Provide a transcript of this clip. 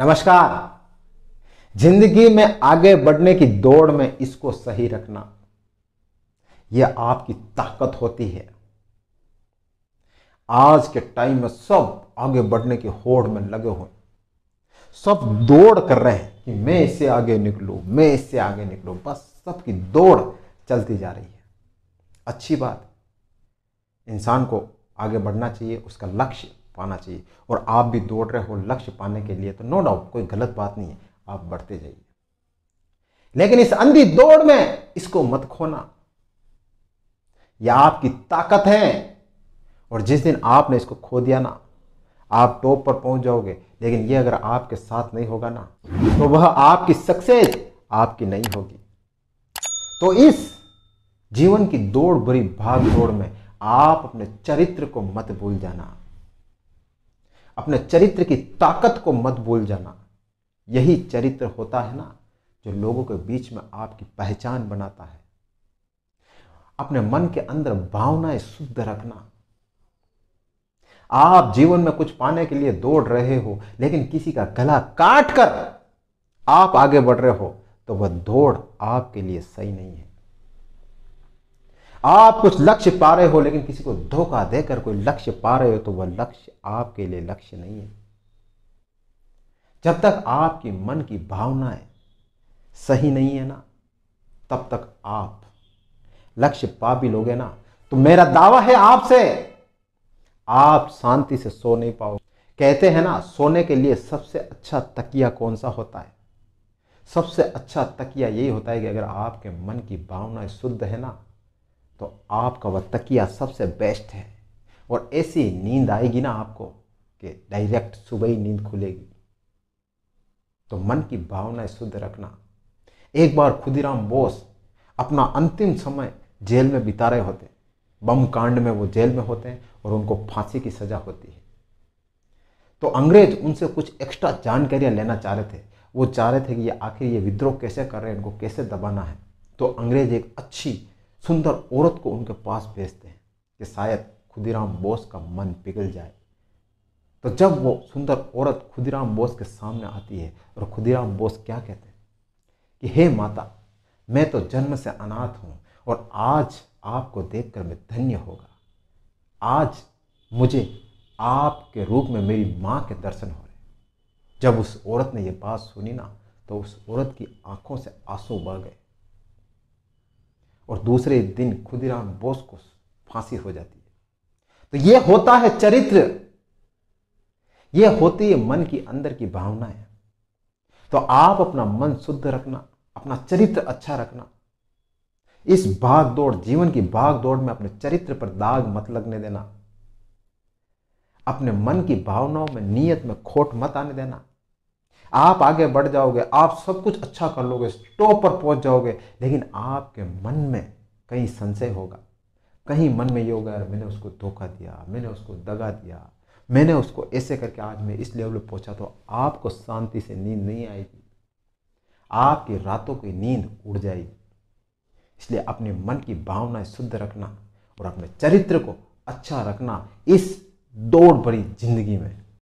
नमस्कार जिंदगी में आगे बढ़ने की दौड़ में इसको सही रखना यह आपकी ताकत होती है आज के टाइम में सब आगे बढ़ने की होड़ में लगे हुए सब दौड़ कर रहे हैं कि मैं इससे आगे निकलू मैं इससे आगे निकलू बस सबकी दौड़ चलती जा रही है अच्छी बात इंसान को आगे बढ़ना चाहिए उसका लक्ष्य पाना चाहिए और आप भी दौड़ रहे हो लक्ष्य पाने के लिए तो नो डाउट कोई गलत बात नहीं है आप बढ़ते जाइए लेकिन इस अंधी दौड़ में इसको मत खोना यह आपकी ताकत है और जिस दिन आपने इसको खो दिया ना आप टॉप पर पहुंच जाओगे लेकिन ये अगर आपके साथ नहीं होगा ना तो वह आपकी सक्सेस आपकी नहीं होगी तो इस जीवन की दौड़ भरी भाग दौड़ में आप अपने चरित्र को मत भूल जाना अपने चरित्र की ताकत को मत भूल जाना यही चरित्र होता है ना जो लोगों के बीच में आपकी पहचान बनाता है अपने मन के अंदर भावनाएं शुद्ध रखना आप जीवन में कुछ पाने के लिए दौड़ रहे हो लेकिन किसी का गला काट कर आप आगे बढ़ रहे हो तो वह दौड़ आपके लिए सही नहीं है आप कुछ लक्ष्य पा रहे हो लेकिन किसी को धोखा देकर कोई लक्ष्य पा रहे हो तो वह लक्ष्य आपके लिए लक्ष्य नहीं है जब तक आपकी मन की भावनाएं सही नहीं है ना तब तक आप लक्ष्य पा भी लोगे ना तो मेरा दावा है आपसे आप शांति से सो नहीं पाओ कहते हैं ना सोने के लिए सबसे अच्छा तकिया कौन सा होता है सबसे अच्छा तकिया यही होता है कि अगर आपके मन की भावनाएं शुद्ध है ना तो आपका वह तकिया सबसे बेस्ट है और ऐसी नींद आएगी ना आपको कि डायरेक्ट सुबह ही नींद खुलेगी तो मन की भावनाएं शुद्ध रखना एक बार खुदीराम बोस अपना अंतिम समय जेल में बिता रहे होते बम कांड में वो जेल में होते हैं और उनको फांसी की सजा होती है तो अंग्रेज उनसे कुछ एक्स्ट्रा जानकारियां लेना चाह रहे थे वो चाह रहे थे कि ये आखिर ये विद्रोह कैसे कर रहे हैं इनको कैसे दबाना है तो अंग्रेज एक अच्छी सुंदर औरत को उनके पास भेजते हैं कि शायद खुदीराम बोस का मन पिघल जाए तो जब वो सुंदर औरत खुदीराम बोस के सामने आती है और खुदीराम बोस क्या कहते हैं कि हे माता मैं तो जन्म से अनाथ हूँ और आज आपको देखकर मैं धन्य होगा आज मुझे आपके रूप में मेरी माँ के दर्शन हो रहे जब उस औरत ने यह बात सुनी ना तो उस औरत की आंखों से आंसू बह गए और दूसरे दिन खुदीराम बोस को फांसी हो जाती है तो यह होता है चरित्र यह होती है मन की अंदर की भावनाएं तो आप अपना मन शुद्ध रखना अपना चरित्र अच्छा रखना इस भाग दौड़ जीवन की भाग दौड़ में अपने चरित्र पर दाग मत लगने देना अपने मन की भावनाओं में नियत में खोट मत आने देना आप आगे बढ़ जाओगे आप सब कुछ अच्छा कर लोगे टॉप पर पहुंच जाओगे लेकिन आपके मन में कहीं संशय होगा कहीं मन में ये होगा यार मैंने उसको धोखा दिया मैंने उसको दगा दिया मैंने उसको ऐसे करके आज मैं इस लेवल पर पहुंचा तो आपको शांति से नींद नहीं आएगी आपकी रातों की नींद उड़ जाएगी इसलिए अपने मन की भावनाएं शुद्ध रखना और अपने चरित्र को अच्छा रखना इस दौड़ भरी जिंदगी में